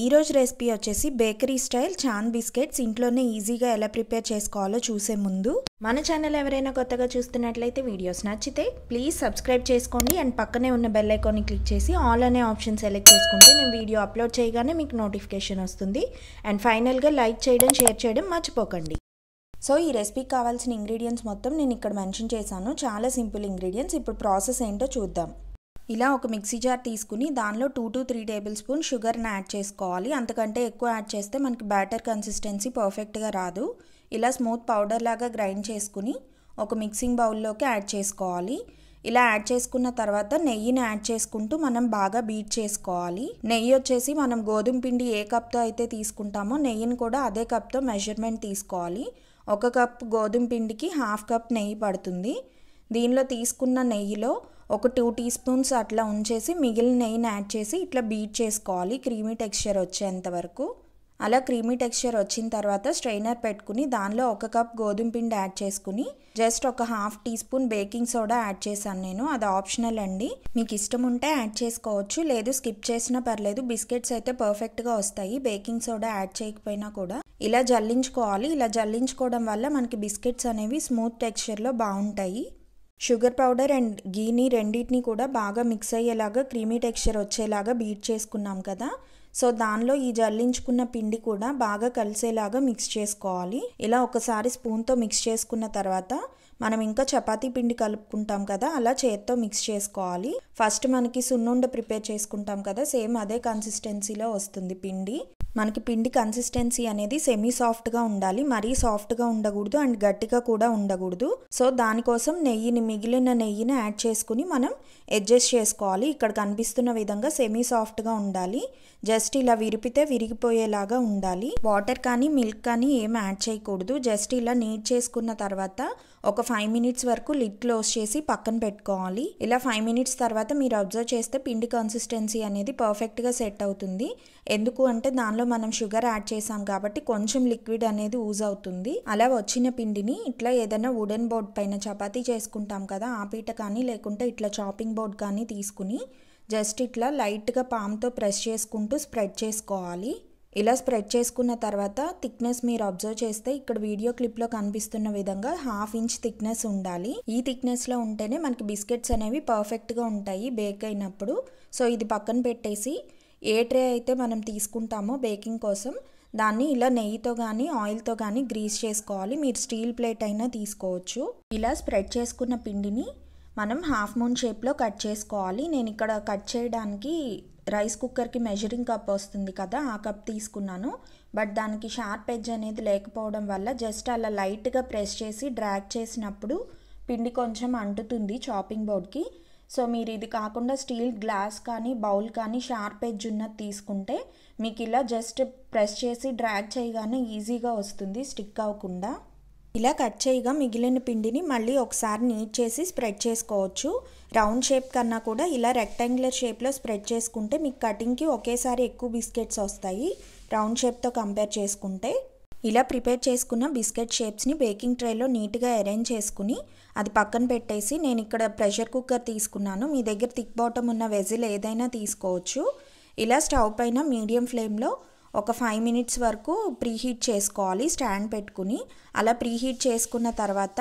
ఈరోజు రెసిపీ వచ్చేసి bakery style చాన్ biscuits ఇంట్లోనే ఈజీగా ఎలా ప్రిపేర్ చేసుకోవాలో చూసే ముందు మన ఛానల్ ఎవరైనా కొత్తగా చూస్తున్నట్లయితే వీడియోస్ నచ్చితే ప్లీజ్ సబ్స్క్రైబ్ చేసుకోండి అండ్ పక్కనే ఉన్న బెల్ ఐకాన్ని క్లిక్ చేసి ఆల్ అనే ఆప్షన్ సెలెక్ట్ చేసుకుంటే నేను వీడియో అప్లోడ్ చేయగానే మీకు నోటిఫికేషన్ వస్తుంది అండ్ ఫైనల్గా లైక్ చేయడం షేర్ చేయడం మర్చిపోకండి సో ఈ రెసిపీకి కావాల్సిన ఇంగ్రీడియంట్స్ మొత్తం నేను ఇక్కడ మెన్షన్ చేశాను చాలా సింపుల్ ఇంగ్రీడియంట్స్ ఇప్పుడు ప్రాసెస్ ఏంటో చూద్దాం ఇలా ఒక మిక్సీ జార్ తీసుకుని దానిలో two to three tablespoon షుగర్ని యాడ్ చేసుకోవాలి అంతకంటే ఎక్కువ యాడ్ చేస్తే మనకి బ్యాటర్ కన్సిస్టెన్సీ పర్ఫెక్ట్గా రాదు ఇలా స్మూత్ పౌడర్ లాగా గ్రైండ్ చేసుకుని ఒక మిక్సింగ్ బౌల్లోకి యాడ్ చేసుకోవాలి ఇలా యాడ్ చేసుకున్న తర్వాత నెయ్యిని యాడ్ చేసుకుంటూ మనం బాగా బీట్ చేసుకోవాలి నెయ్యి వచ్చేసి మనం గోధుమ పిండి ఏ కప్తో అయితే తీసుకుంటామో నెయ్యిని కూడా అదే కప్తో మెజర్మెంట్ తీసుకోవాలి ఒక కప్ గోధుమ పిండికి హాఫ్ కప్ నెయ్యి పడుతుంది దీనిలో తీసుకున్న నెయ్యిలో ఒక టూ టీ స్పూన్స్ అట్లా ఉంచేసి మిగిలిన నెయ్యిని యాడ్ చేసి ఇట్లా బీట్ చేసుకోవాలి క్రీమీ టెక్స్చర్ వచ్చేంత వరకు అలా క్రీమీ టెక్స్చర్ వచ్చిన తర్వాత స్ట్రైనర్ పెట్టుకుని దానిలో ఒక కప్ గోధుమ పిండి యాడ్ చేసుకుని జస్ట్ ఒక half teaspoon baking soda add చేశాను నేను అది ఆప్షనల్ అండి మీకు ఇష్టం ఉంటే యాడ్ చేసుకోవచ్చు లేదు స్కిప్ చేసినా పర్లేదు బిస్కెట్స్ అయితే పర్ఫెక్ట్గా వస్తాయి బేకింగ్ సోడా యాడ్ చేయకపోయినా కూడా ఇలా జల్లించుకోవాలి ఇలా జల్లించుకోవడం వల్ల మనకి బిస్కెట్స్ అనేవి స్మూత్ టెక్స్చర్లో బాగుంటాయి షుగర్ పౌడర్ అండ్ గీని రెండింటిని కూడా బాగా మిక్స్ అయ్యేలాగా క్రీమీ టెక్స్చర్ వచ్చేలాగా బీట్ చేసుకున్నాం కదా సో దానిలో ఈ జల్లించుకున్న పిండి కూడా బాగా కలిసేలాగా మిక్స్ చేసుకోవాలి ఇలా ఒకసారి స్పూన్తో మిక్స్ చేసుకున్న తర్వాత మనం ఇంకా చపాతీ పిండి కలుపుకుంటాం కదా అలా చేత్తో మిక్స్ చేసుకోవాలి ఫస్ట్ మనకి సున్నుండ ప్రిపేర్ చేసుకుంటాం కదా సేమ్ అదే కన్సిస్టెన్సీలో వస్తుంది పిండి మనకి పిండి కన్సిస్టెన్సీ అనేది సెమీ సాఫ్ట్గా ఉండాలి మరీ సాఫ్ట్గా ఉండకూడదు అండ్ గట్టిగా కూడా ఉండకూడదు సో దానికోసం నెయ్యిని మిగిలిన నెయ్యిని యాడ్ చేసుకుని మనం అడ్జస్ట్ చేసుకోవాలి ఇక్కడ కనిపిస్తున్న విధంగా సెమీ సాఫ్ట్గా ఉండాలి జస్ట్ ఇలా విరిపితే విరిగిపోయేలాగా ఉండాలి వాటర్ కానీ మిల్క్ కానీ ఏం యాడ్ చేయకూడదు జస్ట్ ఇలా నీట్ చేసుకున్న తర్వాత ఒక ఫైవ్ మినిట్స్ వరకు లిడ్ క్లోజ్ చేసి పక్కన పెట్టుకోవాలి ఇలా ఫైవ్ మినిట్స్ తర్వాత మీరు అబ్జర్వ్ చేస్తే పిండి కన్సిస్టెన్సీ అనేది పర్ఫెక్ట్గా సెట్ అవుతుంది ఎందుకు అంటే దానిలో పాకంలో మనం షుగర్ యాడ్ చేసాం కాబట్టి కొంచెం లిక్విడ్ అనేది యూజ్ అవుతుంది అలా వచ్చిన పిండిని ఇట్లా ఏదైనా వుడెన్ బోర్డ్ పైన చపాతి చేసుకుంటాం కదా ఆ పీట కానీ లేకుంటే ఇట్లా చాపింగ్ బోర్డ్ కానీ తీసుకుని జస్ట్ ఇట్లా లైట్గా పామ్తో ప్రెస్ చేసుకుంటూ స్ప్రెడ్ చేసుకోవాలి ఇలా స్ప్రెడ్ చేసుకున్న తర్వాత థిక్నెస్ మీరు అబ్జర్వ్ చేస్తే ఇక్కడ వీడియో క్లిప్లో కనిపిస్తున్న విధంగా హాఫ్ ఇంచ్ థిక్నెస్ ఉండాలి ఈ థిక్నెస్లో ఉంటేనే మనకి బిస్కెట్స్ అనేవి పర్ఫెక్ట్గా ఉంటాయి బేక్ అయినప్పుడు సో ఇది పక్కన పెట్టేసి ఏ ట్రే అయితే మనం తీసుకుంటామో బేకింగ్ కోసం దాన్ని ఇలా నెయ్యితో కానీ ఆయిల్తో కానీ గ్రీస్ చేసుకోవాలి మీరు స్టీల్ ప్లేట్ అయినా తీసుకోవచ్చు ఇలా స్ప్రెడ్ చేసుకున్న పిండిని మనం హాఫ్ మూన్ షేప్లో కట్ చేసుకోవాలి నేను ఇక్కడ కట్ చేయడానికి రైస్ కుక్కర్కి మెజరింగ్ కప్ వస్తుంది కదా ఆ కప్ తీసుకున్నాను బట్ దానికి షార్ప్ ఎడ్జ్ అనేది లేకపోవడం వల్ల జస్ట్ అలా లైట్గా ప్రెస్ చేసి డ్రాగ్ చేసినప్పుడు పిండి కొంచెం అంటుతుంది చాపింగ్ బోర్డ్కి సో మీరు ఇది కాకుండా స్టీల్ గ్లాస్ కానీ బౌల్ కానీ షార్ప్ ఎడ్జ్ ఉన్నది తీసుకుంటే మీకు ఇలా జస్ట్ ప్రెస్ చేసి డ్రాగ్ చేయగానే ఈజీగా వస్తుంది స్టిక్ అవ్వకుండా ఇలా కట్ చేయగా మిగిలిన పిండిని మళ్ళీ ఒకసారి నీట్ చేసి స్ప్రెడ్ చేసుకోవచ్చు రౌండ్ షేప్ కన్నా కూడా ఇలా రెక్టాంగులర్ షేప్లో స్ప్రెడ్ చేసుకుంటే మీకు కటింగ్కి ఒకేసారి ఎక్కువ బిస్కెట్స్ వస్తాయి రౌండ్ షేప్తో కంపేర్ చేసుకుంటే ఇలా ప్రిపేర్ చేసుకున్న బిస్కెట్ షేప్స్ని బేకింగ్ ట్రేలో నీట్గా అరేంజ్ చేసుకుని అది పక్కన పెట్టేసి నేను ఇక్కడ ప్రెషర్ కుక్కర్ తీసుకున్నాను మీ దగ్గర థిక్ బాటమ్ ఉన్న వెజిల్ ఏదైనా తీసుకోవచ్చు ఇలా స్టవ్ పైన మీడియం ఫ్లేమ్లో ఒక ఫైవ్ మినిట్స్ వరకు ప్రీహీట్ చేసుకోవాలి స్టాండ్ పెట్టుకుని అలా ప్రీహీట్ చేసుకున్న తర్వాత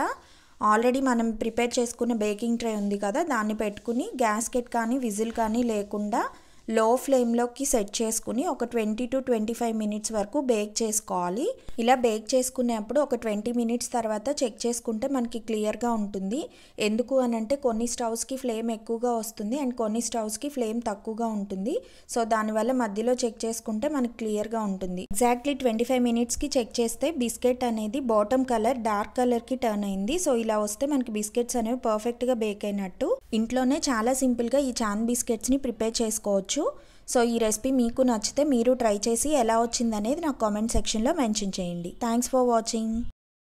ఆల్రెడీ మనం ప్రిపేర్ చేసుకున్న బేకింగ్ ట్రే ఉంది కదా దాన్ని పెట్టుకుని గ్యాస్కెట్ కానీ విజిల్ కానీ లేకుండా లో ఫ్లేమ్లోకి సెట్ చేసుకుని ఒక twenty to twenty five minutes వరకు బేక్ చేసుకోవాలి ఇలా బేక్ చేసుకునేప్పుడు ఒక ట్వంటీ మినిట్స్ తర్వాత చెక్ చేసుకుంటే మనకి క్లియర్గా ఉంటుంది ఎందుకు అని అంటే కొన్ని స్టవ్స్కి ఫ్లేమ్ ఎక్కువగా వస్తుంది అండ్ కొన్ని స్టవ్స్కి ఫ్లేమ్ తక్కువగా ఉంటుంది సో దానివల్ల మధ్యలో చెక్ చేసుకుంటే మనకి క్లియర్గా ఉంటుంది ఎగ్జాక్ట్లీ ట్వంటీ ఫైవ్ మినిట్స్కి చెక్ చేస్తే బిస్కెట్ అనేది బాటమ్ కలర్ డార్క్ కలర్కి టర్న్ అయింది సో ఇలా వస్తే మనకి బిస్కెట్స్ అనేవి పర్ఫెక్ట్గా బేక్ అయినట్టు ఇంట్లోనే చాలా సింపుల్గా ఈ చాన్ బిస్కెట్స్ని ప్రిపేర్ చేసుకోవచ్చు చేసుకోవచ్చు సో ఈ రెసిపీ మీకు నచ్చితే మీరు ట్రై చేసి ఎలా వచ్చిందనేది నాకు కామెంట్ సెక్షన్లో మెన్షన్ చేయండి థ్యాంక్స్ ఫర్ వాచింగ్